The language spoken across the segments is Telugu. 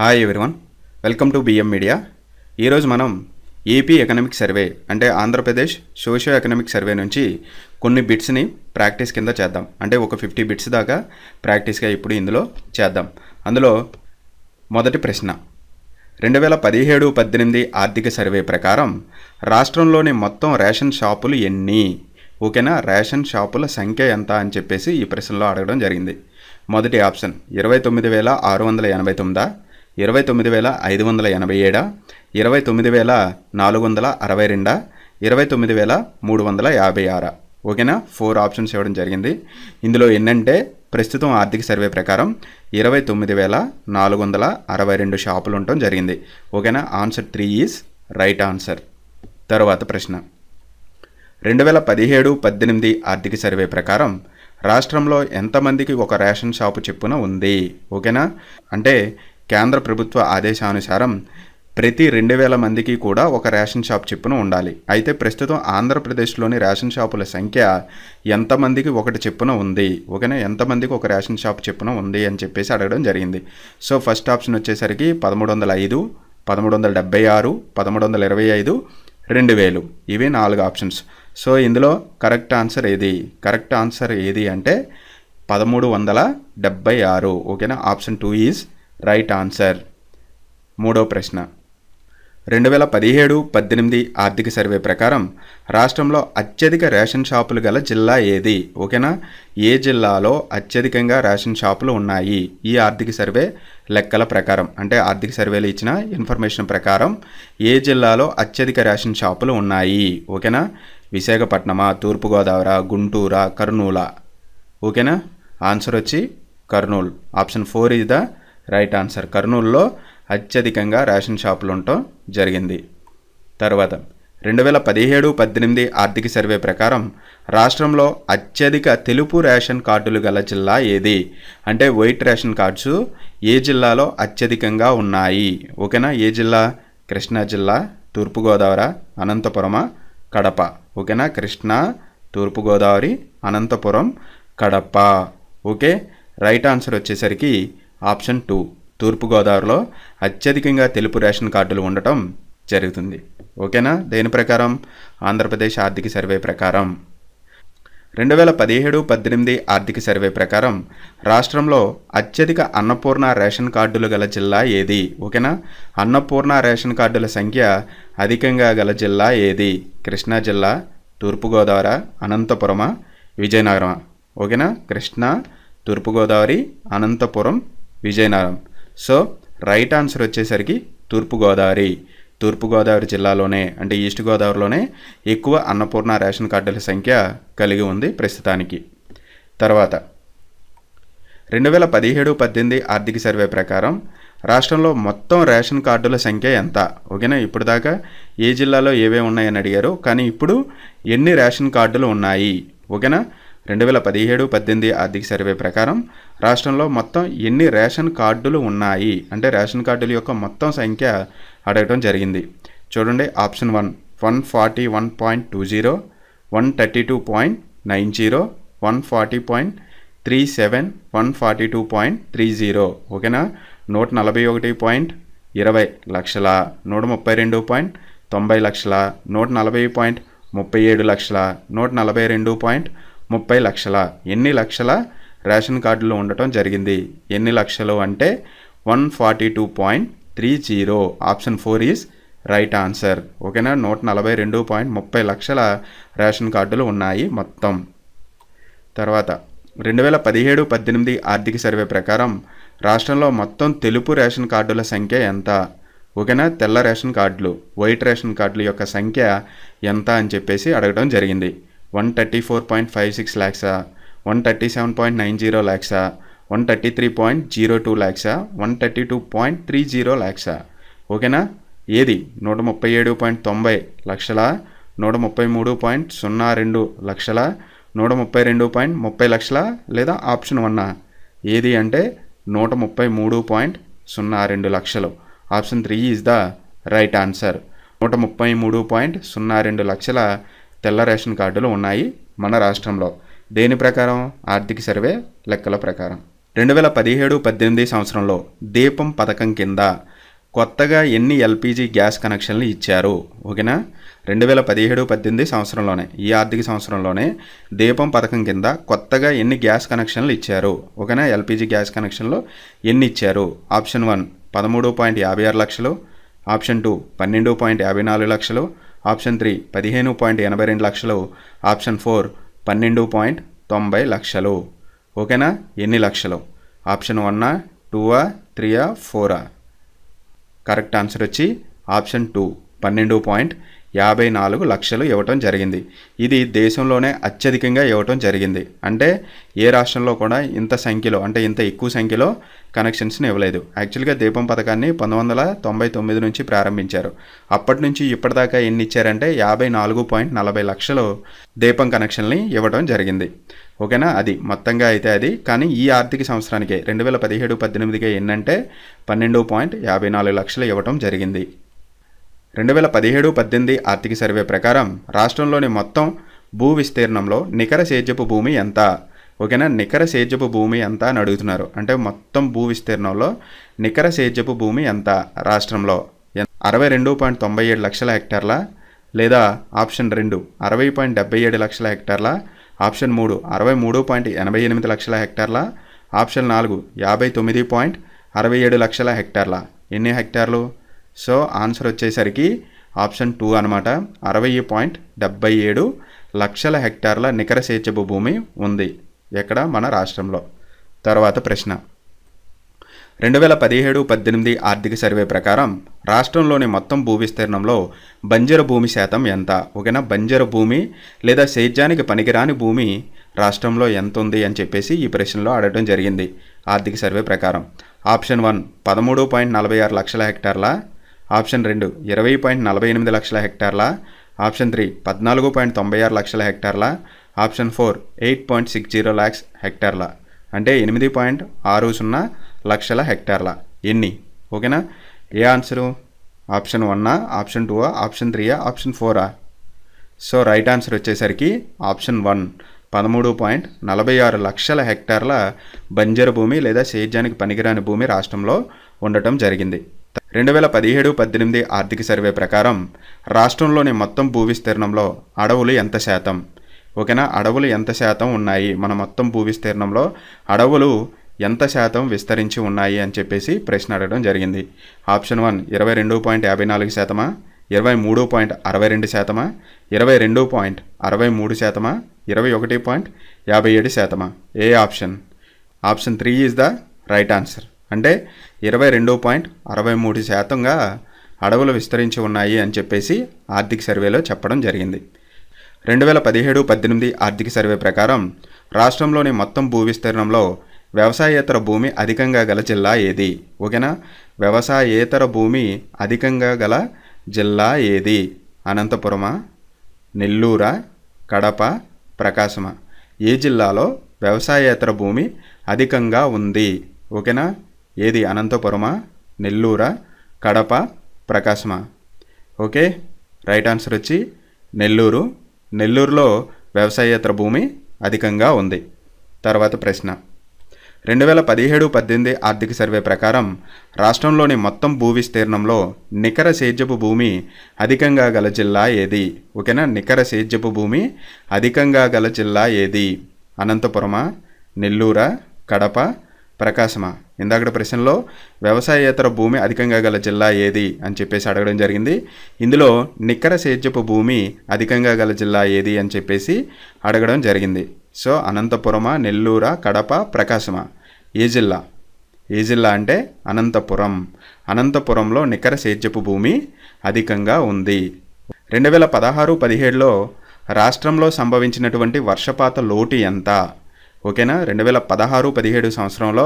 hi everyone welcome to BM media ఈరోజు మనం ఏపీ ఎకనామిక్ సర్వే అంటే ఆంధ్రప్రదేశ్ సోషియో ఎకనామిక్ సర్వే నుంచి కొన్ని బిట్స్ని ప్రాక్టీస్ కింద చేద్దాం అంటే ఒక ఫిఫ్టీ బిట్స్ దాకా ప్రాక్టీస్గా ఇప్పుడు ఇందులో చేద్దాం అందులో మొదటి ప్రశ్న రెండు వేల పదిహేడు పద్దెనిమిది ఆర్థిక సర్వే ప్రకారం రాష్ట్రంలోని మొత్తం రేషన్ షాపులు ఎన్ని ఓకేనా రేషన్ షాపుల సంఖ్య ఎంత అని చెప్పేసి ఈ ప్రశ్నలో అడగడం జరిగింది మొదటి ఆప్షన్ ఇరవై తొమ్మిది వేల ఆరు వందల ఎనభై తొమ్మిదా ఇరవై తొమ్మిది వేల ఐదు వందల ఎనభై ఏడా ఇరవై తొమ్మిది వేల నాలుగు వందల అరవై రెండా ఇరవై తొమ్మిది వేల మూడు వందల యాభై ఆరా ఓకేనా ఫోర్ ఆప్షన్స్ ఇవ్వడం జరిగింది ఇందులో ఏంటంటే ప్రస్తుతం ఆర్థిక సర్వే ప్రకారం ఇరవై తొమ్మిది వేల నాలుగు వందల అరవై రెండు షాపులు ఉండటం జరిగింది ఓకేనా answer three is right answer తర్వాత ప్రశ్న రెండు వేల పదిహేడు పద్దెనిమిది ఆర్థిక సర్వే ప్రకారం రాష్ట్రంలో ఎంతమందికి ఒక రేషన్ షాపు చెప్పున ఉంది ఓకేనా అంటే కేంద్ర ప్రభుత్వ ఆదేశానుసారం ప్రతి రెండు వేల మందికి కూడా ఒక రేషన్ షాప్ చెప్పును ఉండాలి అయితే ప్రస్తుతం ఆంధ్రప్రదేశ్లోని రేషన్ షాపుల సంఖ్య ఎంతమందికి ఒకటి చెప్పున ఉంది ఓకేనా ఎంతమందికి ఒక రేషన్ షాప్ చెప్పున ఉంది అని చెప్పేసి అడగడం జరిగింది సో ఫస్ట్ ఆప్షన్ వచ్చేసరికి పదమూడు వందల ఐదు పదమూడు వందల డెబ్బై ఆరు పదమూడు వందల ఇరవై ఐదు రెండు వేలు ఇవి నాలుగు ఆప్షన్స్ సో ఇందులో కరెక్ట్ ఆన్సర్ ఏది కరెక్ట్ ఆన్సర్ ఏది అంటే పదమూడు వందల డెబ్బై ఆరు ఓకేనా option two is right answer మూడో ప్రశ్న రెండు వేల పదిహేడు పద్దెనిమిది ఆర్థిక సర్వే ప్రకారం రాష్ట్రంలో అత్యధిక రేషన్ షాపులు గల జిల్లా ఏది ఓకేనా ఏ జిల్లాలో అత్యధికంగా రేషన్ షాపులు ఉన్నాయి ఈ ఆర్థిక సర్వే లెక్కల ప్రకారం అంటే ఆర్థిక సర్వేలు ఇచ్చిన ఇన్ఫర్మేషన్ ప్రకారం ఏ జిల్లాలో అత్యధిక రేషన్ షాపులు ఉన్నాయి ఓకేనా విశాఖపట్నమా తూర్పుగోదావరి గుంటూరా కర్నూల ఓకేనా ఆన్సర్ వచ్చి కర్నూలు ఆప్షన్ ఫోర్ ఇది ద రైట్ ఆన్సర్ కర్నూలులో అత్యధికంగా రేషన్ షాపులు ఉండటం జరిగింది తర్వాత రెండు వేల పదిహేడు పద్దెనిమిది ఆర్థిక సర్వే ప్రకారం రాష్ట్రంలో అత్యధిక తెలుపు రేషన్ కార్డులు గల జిల్లా ఏది అంటే వైట్ రేషన్ కార్డ్స్ ఏ జిల్లాలో అత్యధికంగా ఉన్నాయి ఓకేనా ఏ జిల్లా కృష్ణా జిల్లా తూర్పుగోదావరి అనంతపురమ కడప ఓకేనా Krishna Turpu Godavari Anantapuram Kadapa okay right answer వచ్చేసరికి ఆప్షన్ టూ తూర్పుగోదావరిలో అత్యధికంగా తెలుపు రేషన్ కార్డులు ఉండటం జరుగుతుంది ఓకేనా దేని ప్రకారం ఆంధ్రప్రదేశ్ ఆర్థిక సర్వే ప్రకారం రెండు వేల పదిహేడు పద్దెనిమిది ఆర్థిక సర్వే ప్రకారం రాష్ట్రంలో అత్యధిక అన్నపూర్ణ రేషన్ కార్డులు గల జిల్లా ఏది ఓకేనా అన్నపూర్ణ రేషన్ కార్డుల సంఖ్య అధికంగా గల జిల్లా ఏది కృష్ణా జిల్లా తూర్పుగోదావరి అనంతపురమా విజయనగరమా ఓకేనా Krishna Turpu Godavari Anantapuram Vizianagaram so right answer వచ్చేసరికి తూర్పుగోదావరి తూర్పుగోదావరి జిల్లాలోనే అంటే ఈస్ట్ గోదావరిలోనే ఎక్కువ అన్నపూర్ణ రేషన్ కార్డుల సంఖ్య కలిగి ఉంది ప్రస్తుతానికి తర్వాత రెండు వేల పదిహేడు పద్దెనిమిది ఆర్థిక సర్వే ప్రకారం రాష్ట్రంలో మొత్తం రేషన్ కార్డుల సంఖ్య ఎంత ఓకేనా ఇప్పుడు దాకా ఏ జిల్లాలో ఏవే ఉన్నాయని అడిగారు కానీ ఇప్పుడు ఎన్ని రేషన్ కార్డులు ఉన్నాయి ఓకేనా రెండు వేల పదిహేడు పద్దెనిమిది ఆర్థిక సర్వే ప్రకారం రాష్ట్రంలో మొత్తం ఎన్ని రేషన్ కార్డులు ఉన్నాయి అంటే రేషన్ కార్డుల యొక్క మొత్తం సంఖ్య అడగడం జరిగింది చూడండి option one one forty one point two zero one thirty two point nine zero one forty point three seven one forty two point three zero ఓకేనా నూట నలభై ఒకటి పాయింట్ ఇరవై లక్షల నూట ముప్పై రెండు పాయింట్ తొంభై లక్షల నూట నలభై పాయింట్ ముప్పై ఏడు లక్షల నూట నలభై రెండు పాయింట్ ముప్పై లక్షల ఎన్ని లక్షల రేషన్ కార్డులో ఉండటం జరిగింది ఎన్ని లక్షలు అంటే one forty two point three zero option four is right answer ఓకేనా నూట నలభై రెండు పాయింట్ ముప్పై లక్షల రేషన్ కార్డులు ఉన్నాయి మొత్తం తర్వాత రెండు వేల పదిహేడు పద్దెనిమిది ఆర్థిక సర్వే ప్రకారం రాష్ట్రంలో మొత్తం తెలుపు రేషన్ కార్డుల సంఖ్య ఎంత ఓకేనా తెల్ల రేషన్ కార్డులు వైట్ రేషన్ కార్డుల యొక్క సంఖ్య ఎంత అని చెప్పేసి అడగడం జరిగింది one thirty four point five six ల్యాక్సా one thirty seven point nine zero ల్యాక్సా one thirty three point zero two ల్యాక్సా one thirty two point three zero ల్యాక్సా ఓకేనా ఏది నూట ముప్పై ఏడు పాయింట్ తొంభై లక్షల నూట ముప్పై మూడు పాయింట్ సున్నా రెండు లక్షల నూట ముప్పై రెండు పాయింట్ ముప్పై లక్షల లేదా ఆప్షన్ వన్నా ఏది అంటే నూట ముప్పై మూడు పాయింట్ సున్నా రెండు లక్షలు option three is the right answer నూట ముప్పై మూడు పాయింట్ సున్నా రెండు లక్షల తెల్ల రేషన్ కార్డులు ఉన్నాయి మన రాష్ట్రంలో దేని ప్రకారం ఆర్థిక సర్వే లెక్కల ప్రకారం రెండు వేల పదిహేడు పద్దెనిమిది సంవత్సరంలో దీపం పథకం కింద కొత్తగా ఎన్ని ఎల్పిజి గ్యాస్ కనెక్షన్లు ఇచ్చారు ఓకేనా రెండు వేల పదిహేడు పద్దెనిమిది సంవత్సరంలోనే ఈ ఆర్థిక సంవత్సరంలోనే దీపం పథకం కింద కొత్తగా ఎన్ని గ్యాస్ కనెక్షన్లు ఇచ్చారు ఓకేనా ఎల్పిజి గ్యాస్ కనెక్షన్లు ఎన్ని ఇచ్చారు ఆప్షన్ వన్ పదమూడు పాయింట్ యాభై ఆరు లక్షలు ఆప్షన్ టూ పన్నెండు పాయింట్ యాభై నాలుగు లక్షలు ఆప్షన్ త్రీ పదిహేను పాయింట్ ఎనభై రెండు లక్షలు ఆప్షన్ ఫోర్ పన్నెండు పాయింట్ తొంభై లక్షలు ఓకేనా ఎన్ని లక్షలు ఆప్షన్ వన్నా టూవా త్రీయా ఫోరా కరెక్ట్ ఆన్సర్ వచ్చి ఆప్షన్ టూ పన్నెండు పాయింట్ యాభై నాలుగు లక్షలు ఇవ్వటం జరిగింది ఇది దేశంలోనే అత్యధికంగా ఇవ్వటం జరిగింది అంటే ఏ రాష్ట్రంలో కూడా ఇంత సంఖ్యలో అంటే ఇంత ఎక్కువ సంఖ్యలో కనెక్షన్స్ని ఇవ్వలేదు యాక్చువల్గా దీపం పథకాన్ని పంతొమ్మిది వందల తొంభై తొమ్మిది నుంచి ప్రారంభించారు అప్పటి నుంచి ఇప్పటిదాకా ఎన్ని ఇచ్చారంటే యాభై నాలుగు పాయింట్ నలభై లక్షలు దీపం కనెక్షన్ని ఇవ్వటం జరిగింది ఓకేనా అది మొత్తంగా అయితే అది కానీ ఈ ఆర్థిక సంవత్సరానికే రెండు వేల పదిహేడు పద్దెనిమిదిగా ఏంటంటే పన్నెండు పాయింట్ యాభై నాలుగు లక్షలు ఇవ్వటం జరిగింది రెండు వేల పదిహేడు పద్దెనిమిది ఆర్థిక సర్వే ప్రకారం రాష్ట్రంలోని మొత్తం భూ విస్తీర్ణంలో నికర సేద్యపు భూమి ఎంత ఓకేనా నికర సేద్యపు భూమి ఎంత అని అడుగుతున్నారు అంటే మొత్తం భూ విస్తీర్ణంలో నికర సేద్యపు భూమి ఎంత రాష్ట్రంలో అరవై రెండు పాయింట్ తొంభై ఏడు లక్షల హెక్టార్ల లేదా ఆప్షన్ రెండు అరవై పాయింట్ డెబ్బై ఏడు లక్షల హెక్టార్ల ఆప్షన్ మూడు అరవై మూడు పాయింట్ ఎనభై ఎనిమిది లక్షల హెక్టార్ల ఆప్షన్ నాలుగు యాభై తొమ్మిది పాయింట్ అరవై ఏడు లక్షల హెక్టార్ల ఎన్ని హెక్టార్లు సో ఆన్సర్ వచ్చేసరికి ఆప్షన్ టూ అనమాట అరవై పాయింట్ డెబ్బై ఏడు లక్షల హెక్టార్ల నికర సేచపు భూమి ఉంది ఎక్కడ మన రాష్ట్రంలో తర్వాత ప్రశ్న రెండు వేల పదిహేడు పద్దెనిమిది ఆర్థిక సర్వే ప్రకారం రాష్ట్రంలోని మొత్తం భూ విస్తీర్ణంలో బంజరు భూమి శాతం ఎంత ఒకనా బంజరు భూమి లేదా సేద్యానికి పనికిరాని భూమి రాష్ట్రంలో ఎంత ఉంది అని చెప్పేసి ఈ ప్రశ్నలో అడగడం జరిగింది ఆర్థిక సర్వే ప్రకారం ఆప్షన్ వన్ పదమూడు పాయింట్ నలభై ఆరు లక్షల హెక్టార్ల ఆప్షన్ రెండు ఇరవై పాయింట్ నలభై ఎనిమిది లక్షల హెక్టార్ల ఆప్షన్ త్రీ పద్నాలుగు పాయింట్ తొంభై ఆరు లక్షల హెక్టార్ల option four eight point six zero lakhs హెక్టార్ల అంటే ఎనిమిది పాయింట్ ఆరు సున్నా లక్షల హెక్టార్ల ఎన్ని ఓకేనా ఏ ఆన్సరు ఆప్షన్ వన్నా ఆప్షన్ టూ ఆప్షన్ త్రీయా ఆప్షన్ ఫోరా సో రైట్ ఆన్సర్ వచ్చేసరికి ఆప్షన్ వన్ పదమూడు పాయింట్ నలభై ఆరు లక్షల హెక్టార్ల బంజరు భూమి లేదా సేద్యానికి పనికిరాని భూమి రాష్ట్రంలో ఉండటం జరిగింది రెండు వేల పదిహేడు పద్దెనిమిది ఆర్థిక సర్వే ప్రకారం రాష్ట్రంలోని మొత్తం భూ విస్తీర్ణంలో అడవులు ఎంత శాతం ఓకేనా అడవులు ఎంత శాతం ఉన్నాయి మన మొత్తం భూ విస్తీర్ణంలో అడవులు ఎంత శాతం విస్తరించి ఉన్నాయి అని చెప్పేసి ప్రశ్న అడగడం జరిగింది ఆప్షన్ వన్ ఇరవై రెండు పాయింట్ యాభై నాలుగు శాతమా ఇరవై మూడు పాయింట్ అరవై రెండు శాతమా ఇరవై రెండు పాయింట్ అరవై మూడు శాతమా ఇరవై ఒకటి పాయింట్ యాభై ఏడు శాతమా ఏ option option three is the right answer అంటే ఇరవై రెండు పాయింట్ అరవై మూడు శాతంగా అడవులు విస్తరించి ఉన్నాయి అని చెప్పేసి ఆర్థిక సర్వేలో చెప్పడం జరిగింది రెండు వేల పదిహేడు పద్దెనిమిది ఆర్థిక సర్వే ప్రకారం రాష్ట్రంలోని మొత్తం భూ విస్తీర్ణంలో వ్యవసాయేతర భూమి అధికంగా గల జిల్లా ఏది ఓకేనా వ్యవసాయేతర భూమి అధికంగా గల జిల్లా ఏది అనంతపురమా నెల్లూరా కడప ప్రకాశమా ఏ జిల్లాలో వ్యవసాయేతర భూమి అధికంగా ఉంది ఓకేనా ఏది అనంతపురమా నెల్లూరా కడప ప్రకాశమా ఓకే రైట్ ఆన్సర్ వచ్చి నెల్లూరు నెల్లూరులో వ్యవసాయేతర భూమి అధికంగా ఉంది తర్వాత ప్రశ్న రెండు వేల పదిహేడు పద్దెనిమిది ఆర్థిక సర్వే ప్రకారం రాష్ట్రంలోని మొత్తం భూ విస్తీర్ణంలో నికర సేద్యపు భూమి అధికంగా గల జిల్లా ఏది ఓకేనా నికర సేద్యపు భూమి అధికంగా గల జిల్లా ఏది అనంతపురమా నెల్లూరా కడప ప్రకాశమా ఇందాకటి ప్రశ్నలో వ్యవసాయేతర భూమి అధికంగా గల జిల్లా ఏది అని చెప్పేసి అడగడం జరిగింది ఇందులో నిక్కర సేద్యపు భూమి అధికంగా గల జిల్లా ఏది అని చెప్పేసి అడగడం జరిగింది సో అనంతపురమ నెల్లూర కడప ప్రకాశమ ఏ జిల్లా ఏ జిల్లా అంటే అనంతపురం అనంతపురంలో నికర సేద్యపు భూమి అధికంగా ఉంది రెండు వేల పదహారు పదిహేడులో రాష్ట్రంలో సంభవించినటువంటి వర్షపాత లోటు ఎంత ఓకేనా రెండు వేల పదహారు పదిహేడు సంవత్సరంలో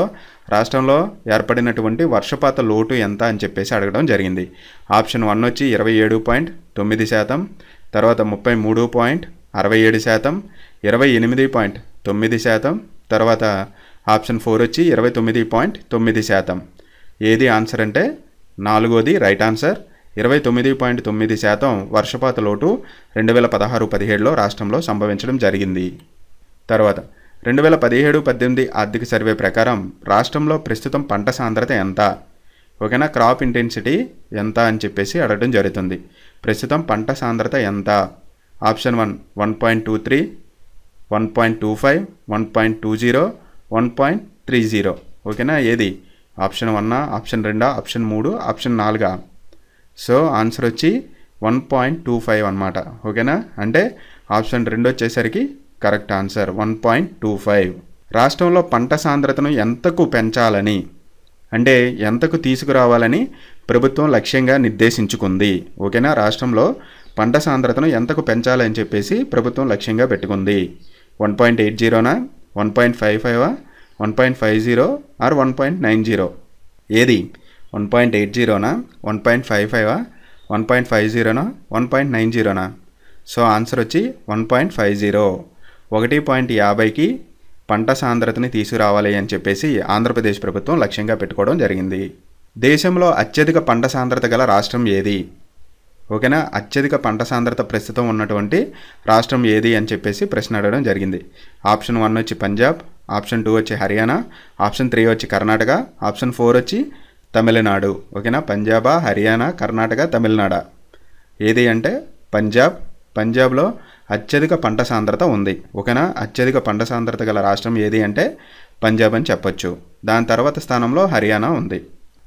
రాష్ట్రంలో ఏర్పడినటువంటి వర్షపాత లోటు ఎంత అని చెప్పేసి అడగడం జరిగింది ఆప్షన్ వన్ వచ్చి ఇరవై ఏడు పాయింట్ తొమ్మిది శాతం తర్వాత ముప్పై మూడు పాయింట్ అరవై ఏడు శాతం ఇరవై ఎనిమిది పాయింట్ తొమ్మిది శాతం తర్వాత ఆప్షన్ ఫోర్ వచ్చి ఇరవై తొమ్మిది పాయింట్ తొమ్మిది శాతం ఏది ఆన్సర్ అంటే నాలుగోది రైట్ ఆన్సర్ ఇరవై తొమ్మిది పాయింట్ తొమ్మిది శాతం వర్షపాత లోటు రెండు వేల పదహారు పదిహేడులో రాష్ట్రంలో సంభవించడం జరిగింది తర్వాత రెండు వేల పదిహేడు పద్దెనిమిది ఆర్థిక సర్వే ప్రకారం రాష్ట్రంలో ప్రస్తుతం పంట సాంద్రత ఎంత ఓకేనా క్రాప్ ఇంటెన్సిటీ ఎంత అని చెప్పేసి అడగడం జరుగుతుంది ప్రస్తుతం పంట సాంద్రత ఎంత option one one point two three one point two five one point two zero one point three zero ఓకేనా ఏది ఆప్షన్ వన్నా ఆప్షన్ రెండా ఆప్షన్ మూడు ఆప్షన్ నాలుగా సో ఆన్సర్ వచ్చి వన్ పాయింట్ టూ ఫైవ్ అనమాట ఓకేనా అంటే ఆప్షన్ రెండు వచ్చేసరికి correct answer one point two five రాష్ట్రంలో పంట సాంద్రతను ఎంతకు పెంచాలని అంటే ఎంతకు తీసుకురావాలని ప్రభుత్వం లక్ష్యంగా నిర్దేశించుకుంది ఓకేనా రాష్ట్రంలో పంట సాంద్రతను ఎంతకు పెంచాలని చెప్పేసి ప్రభుత్వం లక్ష్యంగా పెట్టుకుంది వన్ పాయింట్ ఎయిట్ జీరోనా వన్ పాయింట్ ఫైవ్ ఫైవా one point five zero or one point nine zero ఏది వన్ పాయింట్ ఎయిట్ జీరోనా వన్ పాయింట్ ఫైవ్ ఫైవా వన్ పాయింట్ ఫైవ్ జీరోనా వన్ పాయింట్ నైన్ జీరోనా సో ఆన్సర్ వచ్చి వన్ పాయింట్ ఫైవ్ జీరో ఒకటి పాయింట్ యాభైకి పంట సాంద్రతని తీసుకురావాలి అని చెప్పేసి ఆంధ్రప్రదేశ్ ప్రభుత్వం లక్ష్యంగా పెట్టుకోవడం జరిగింది దేశంలో అత్యధిక పంట సాంద్రత గల రాష్ట్రం ఏది ఓకేనా అత్యధిక పంట సాంద్రత ప్రస్తుతం ఉన్నటువంటి రాష్ట్రం ఏది అని చెప్పేసి ప్రశ్న అడగడం జరిగింది ఆప్షన్ వన్ వచ్చి పంజాబ్ ఆప్షన్ టూ వచ్చి హర్యానా ఆప్షన్ త్రీ వచ్చి కర్ణాటక ఆప్షన్ ఫోర్ వచ్చి తమిళనాడు ఓకేనా పంజాబా హర్యానా కర్ణాటక తమిళనాడు ఏది అంటే పంజాబ్ పంజాబ్లో అత్యధిక పంట సాంద్రత ఉంది ఓకేనా అత్యధిక పంట సాంద్రత గల రాష్ట్రం ఏది అంటే పంజాబ్ అని చెప్పొచ్చు దాని తర్వాత స్థానంలో హర్యానా ఉంది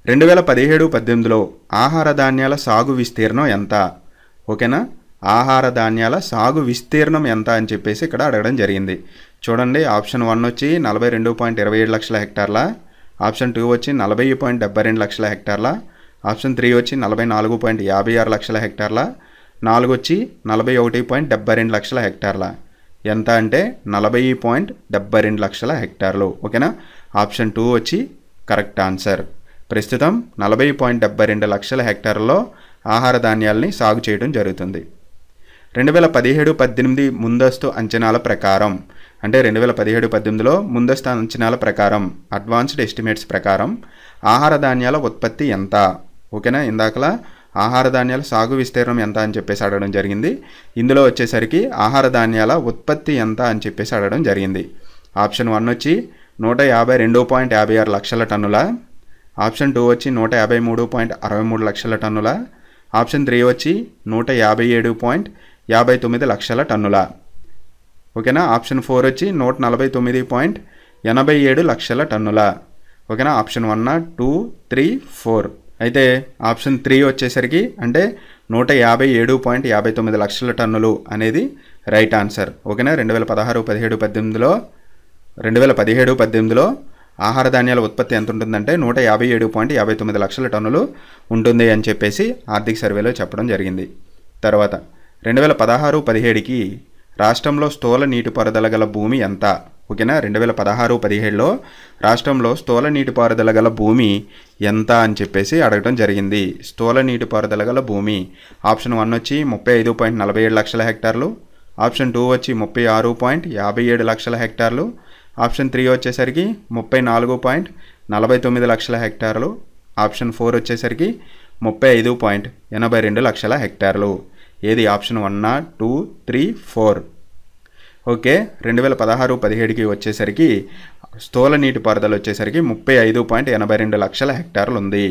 రెండు వేల పదిహేడు పద్దెనిమిదిలో ఆహార ధాన్యాల సాగు విస్తీర్ణం ఎంత ఓకేనా ఆహార ధాన్యాల సాగు విస్తీర్ణం ఎంత అని చెప్పేసి ఇక్కడ అడగడం జరిగింది చూడండి ఆప్షన్ వన్ వచ్చి నలభై రెండు పాయింట్ ఇరవై ఏడు లక్షల హెక్టార్ల ఆప్షన్ టూ వచ్చి నలభై పాయింట్ డెబ్బై రెండు లక్షల హెక్టార్ల ఆప్షన్ త్రీ వచ్చి నలభై నాలుగు పాయింట్ యాభై ఆరు లక్షల హెక్టార్ల నాలుగు వచ్చి నలభై ఒకటి పాయింట్ డెబ్బై రెండు లక్షల హెక్టార్ల ఎంత అంటే నలభై పాయింట్ డెబ్బై రెండు లక్షల హెక్టార్లు ఓకేనా ఆప్షన్ టూ వచ్చి కరెక్ట్ ఆన్సర్ ప్రస్తుతం నలభై పాయింట్ డెబ్బై రెండు లక్షల హెక్టార్లలో ఆహార ధాన్యాలని సాగు చేయడం జరుగుతుంది రెండు వేల పదిహేడు పద్దెనిమిది ముందస్తు అంచనాల ప్రకారం అంటే రెండు వేల పదిహేడు పద్దెనిమిదిలో ముందస్తు అంచనాల ప్రకారం అడ్వాన్స్డ్ ఎస్టిమేట్స్ ప్రకారం ఆహార ధాన్యాల ఉత్పత్తి ఎంత ఓకేనా ఇందాకలా ఆహార ధాన్యాల సాగు విస్తీర్ణం ఎంత అని చెప్పేసి అడగడం జరిగింది ఇందులో వచ్చేసరికి ఆహార ధాన్యాల ఉత్పత్తి ఎంత అని చెప్పేసి అడగడం జరిగింది ఆప్షన్ వన్ వచ్చి నూట యాభై రెండు పాయింట్ యాభై ఆరు లక్షల టన్నుల ఆప్షన్ టూ వచ్చి నూట యాభై మూడు పాయింట్ అరవై మూడు లక్షల టన్నుల ఆప్షన్ త్రీ వచ్చి నూట యాభై ఏడు పాయింట్ యాభై తొమ్మిది లక్షల టన్నుల ఓకేనా ఆప్షన్ ఫోర్ వచ్చి నూట నలభై తొమ్మిది పాయింట్ ఎనభై ఏడు లక్షల టన్నుల ఓకేనా option one two three four అయితే ఆప్షన్ త్రీ వచ్చేసరికి అంటే నూట యాభై ఏడు పాయింట్ యాభై తొమ్మిది లక్షల టన్నులు అనేది రైట్ ఆన్సర్ ఓకేనా రెండు వేల పదహారు పదిహేడు పద్దెనిమిదిలో రెండు వేల పదిహేడు పద్దెనిమిదిలో ఆహార ధాన్యాల ఉత్పత్తి ఎంత ఉంటుందంటే నూట యాభై ఏడు పాయింట్ యాభై తొమ్మిది లక్షల టన్నులు ఉంటుంది అని చెప్పేసి ఆర్థిక సర్వేలో చెప్పడం జరిగింది తర్వాత రెండు వేల పదహారు పదిహేడుకి రాష్ట్రంలో స్థూల నీటిపారుదల గల భూమి ఎంత ఓకేనా రెండు వేల పదహారు పదిహేడులో రాష్ట్రంలో స్థూల నీటిపారుదల గల భూమి ఎంత అని చెప్పేసి అడగడం జరిగింది స్థూల నీటిపారుదల గల భూమి ఆప్షన్ వన్ వచ్చి ముప్పై ఐదు పాయింట్ నలభై ఏడు లక్షల హెక్టార్లు ఆప్షన్ టూ వచ్చి ముప్పై ఆరు పాయింట్ యాభై ఏడు లక్షల హెక్టార్లు ఆప్షన్ త్రీ వచ్చేసరికి ముప్పై నాలుగు పాయింట్ నలభై తొమ్మిది లక్షల హెక్టార్లు ఆప్షన్ ఫోర్ వచ్చేసరికి ముప్పై ఐదు పాయింట్ ఎనభై రెండు లక్షల హెక్టార్లు ఏది ఆప్షన్ వన్నా టూ త్రీ ఫోర్ ఓకే రెండు వేల పదహారు పదిహేడుకి వచ్చేసరికి స్థూల నీటిపారుదల వచ్చేసరికి ముప్పై ఐదు పాయింట్ ఎనభై రెండు లక్షల హెక్టార్లు ఉంది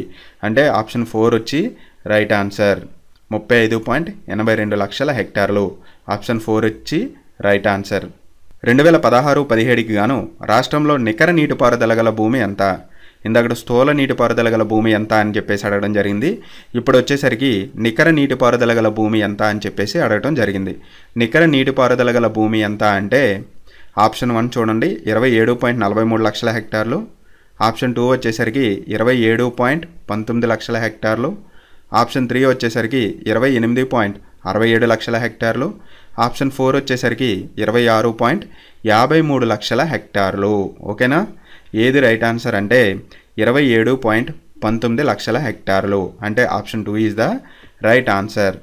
అంటే ఆప్షన్ ఫోర్ వచ్చి రైట్ ఆన్సర్ ముప్పై ఐదు పాయింట్ ఎనభై రెండు లక్షల హెక్టార్లు ఆప్షన్ ఫోర్ వచ్చి రైట్ ఆన్సర్ రెండు వేల పదహారు పదిహేడుకి గాను రాష్ట్రంలో నికర నీటిపారుదల గల భూమి ఎంత ఇందాక స్థూల నీటిపారుదల గల భూమి ఎంత అని చెప్పేసి అడగడం జరిగింది ఇప్పుడు వచ్చేసరికి నికర నీటిపారుదల గల భూమి ఎంత అని చెప్పేసి అడగడం జరిగింది నికర నీటిపారుదల గల భూమి ఎంత అంటే ఆప్షన్ వన్ చూడండి ఇరవై ఏడు పాయింట్ నలభై మూడు లక్షల హెక్టార్లు ఆప్షన్ టూ వచ్చేసరికి ఇరవై ఏడు పాయింట్ పంతొమ్మిది లక్షల హెక్టార్లు ఆప్షన్ త్రీ వచ్చేసరికి ఇరవై ఎనిమిది పాయింట్ అరవై ఏడు లక్షల హెక్టార్లు ఆప్షన్ ఫోర్ వచ్చేసరికి ఇరవై ఆరు పాయింట్ యాభై మూడు లక్షల హెక్టార్లు ఓకేనా ఏది రైట్ ఆన్సర్ అంటే ఇరవై ఏడు పాయింట్ పంతొమ్మిది లక్షల హెక్టార్లు అంటే option two is the right answer